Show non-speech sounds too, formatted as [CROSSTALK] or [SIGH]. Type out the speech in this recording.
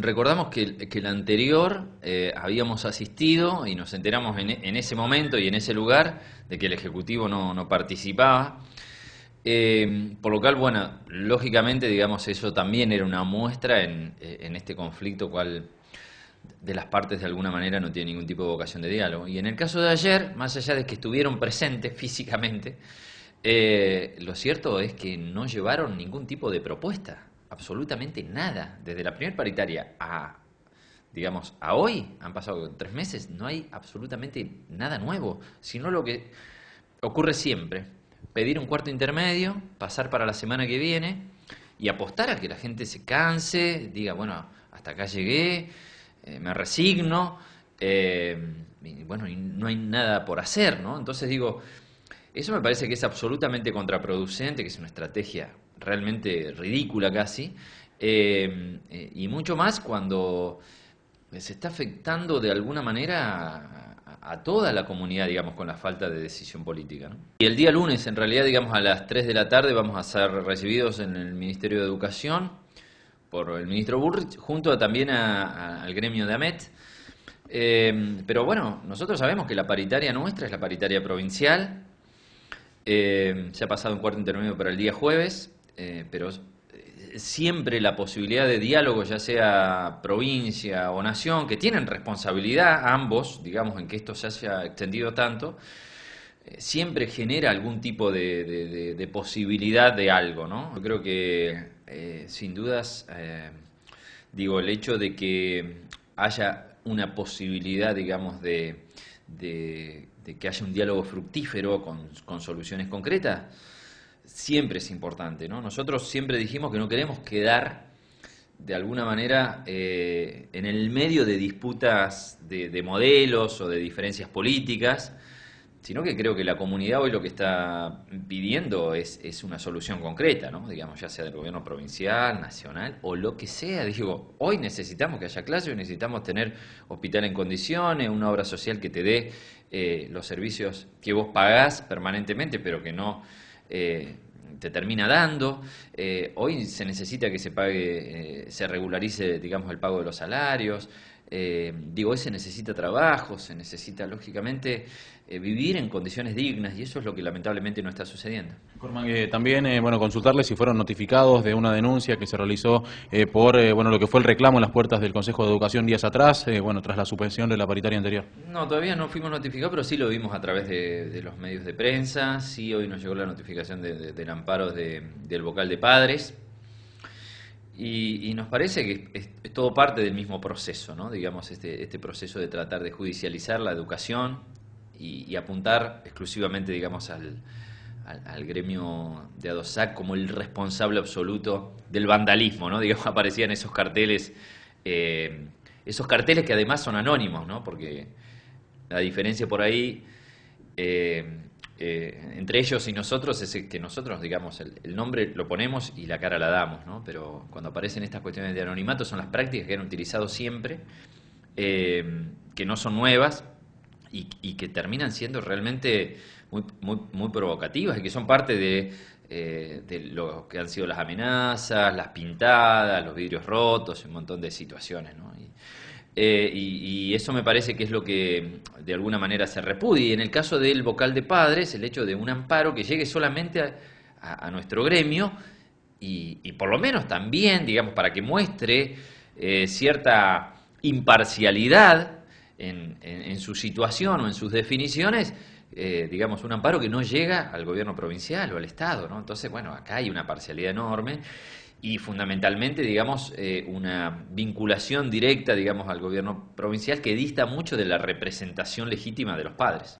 Recordamos que, el anterior eh, habíamos asistido y nos enteramos e, en, ese momento y en ese lugar de que el Ejecutivo no, participaba. Eh, por lo cual, bueno, lógicamente, digamos, eso también era una muestra eh, en, este conflicto cual de las partes de alguna manera no tiene ningún tipo de vocación de diálogo. Y en el caso de ayer, más allá de que estuvieron presentes [LAUGHS] físicamente, lo cierto es que no llevaron ningún tipo de propuesta absolutamente nada. Desde la primer paritaria a, digamos, a hoy, han pasado tres meses, no hay absolutamente nada nuevo, sino lo que ocurre siempre. Pedir un cuarto intermedio, pasar para la semana que viene y apostar a que la gente se canse, diga, bueno, hasta acá llegué, eh, me resigno, eh, y bueno, y no hay nada por hacer, ¿no? Entonces digo, eso me parece que es absolutamente contraproducente, que es una estrategia realmente ridícula casi, eh, eh, y mucho más cuando se está afectando de alguna manera a, toda la comunidad, digamos, con la falta de decisión política. Y el día lunes, en realidad, digamos, a las 3 de la tarde vamos a ser recibidos en el Ministerio de Educación por el ministro Burrich, junto también al gremio de AMET. Eh, pero bueno, nosotros sabemos que la paritaria nuestra es la paritaria provincial. se ha pasado un cuarto intermedio para el día jueves. Eh, pero eh, siempre la posibilidad de diálogo, ya sea provincia o nación, que tienen responsabilidad ambos, digamos, en que esto se haya extendido tanto, eh, siempre genera algún tipo de, posibilidad de algo, ¿no? Yo creo que, sin dudas, digo, el hecho de que haya una posibilidad, digamos, de, que haya un diálogo fructífero con soluciones concretas, siempre es importante. ¿no? Nosotros siempre dijimos que no queremos quedar de alguna manera eh, en el medio de disputas de, modelos o de diferencias políticas, sino que creo que la comunidad hoy lo que está pidiendo es, una solución concreta, digamos, ya sea del gobierno provincial, nacional o lo que sea. Digo, hoy necesitamos que haya clases, necesitamos tener hospital en condiciones, una obra social que te dé eh, los servicios que vos pagás permanentemente, pero que no... Eh, te termina dando. Eh, hoy se necesita que se pague, eh, se regularice, digamos, el pago de los salarios, eh, digo, ese se necesita trabajo, se necesita lógicamente eh, vivir en condiciones dignas y eso es lo que lamentablemente no está sucediendo. Eh, también, bueno, consultarles si fueron notificados de una denuncia que se realizó por, bueno, lo que fue el reclamo en las puertas del Consejo de Educación días atrás, bueno, tras la suspensión de la paritaria anterior. No, todavía no fuimos notificados, pero sí lo vimos a través de, los medios de prensa, sí hoy nos llegó la notificación de, del amparo del vocal de padres. y, nos parece que todo parte del mismo proceso, ¿no? digamos, este, este, proceso de tratar de judicializar la educación y, apuntar exclusivamente, digamos, al, gremio de ADOSAC como el responsable absoluto del vandalismo, ¿no? [LAUGHS] Digamos, aparecían esos carteles, eh, esos carteles que además son anónimos, Porque la diferencia por ahí eh, eh, entre ellos y nosotros es que nosotros, digamos, el, nombre lo ponemos y la cara la damos, ¿no? Pero cuando aparecen estas cuestiones de anonimato son las prácticas que han utilizado siempre, eh, que no son nuevas y, que terminan siendo realmente muy, provocativas y que son parte de, eh, de lo que han sido las amenazas, las pintadas, los vidrios rotos, un montón de situaciones, ¿no? Eh, y, eso me parece que es lo que de alguna manera se repudia. en el caso del vocal de padres, el hecho de un amparo que llegue solamente a, nuestro gremio y, por lo menos también, digamos, para que muestre eh, cierta imparcialidad en, su situación o en sus definiciones, eh, digamos, un amparo que no llega al gobierno provincial o al Estado. ¿no? Entonces, bueno, acá hay una parcialidad enorme y fundamentalmente, digamos, eh, una vinculación directa, digamos, al gobierno provincial que dista mucho de la representación legítima de los padres.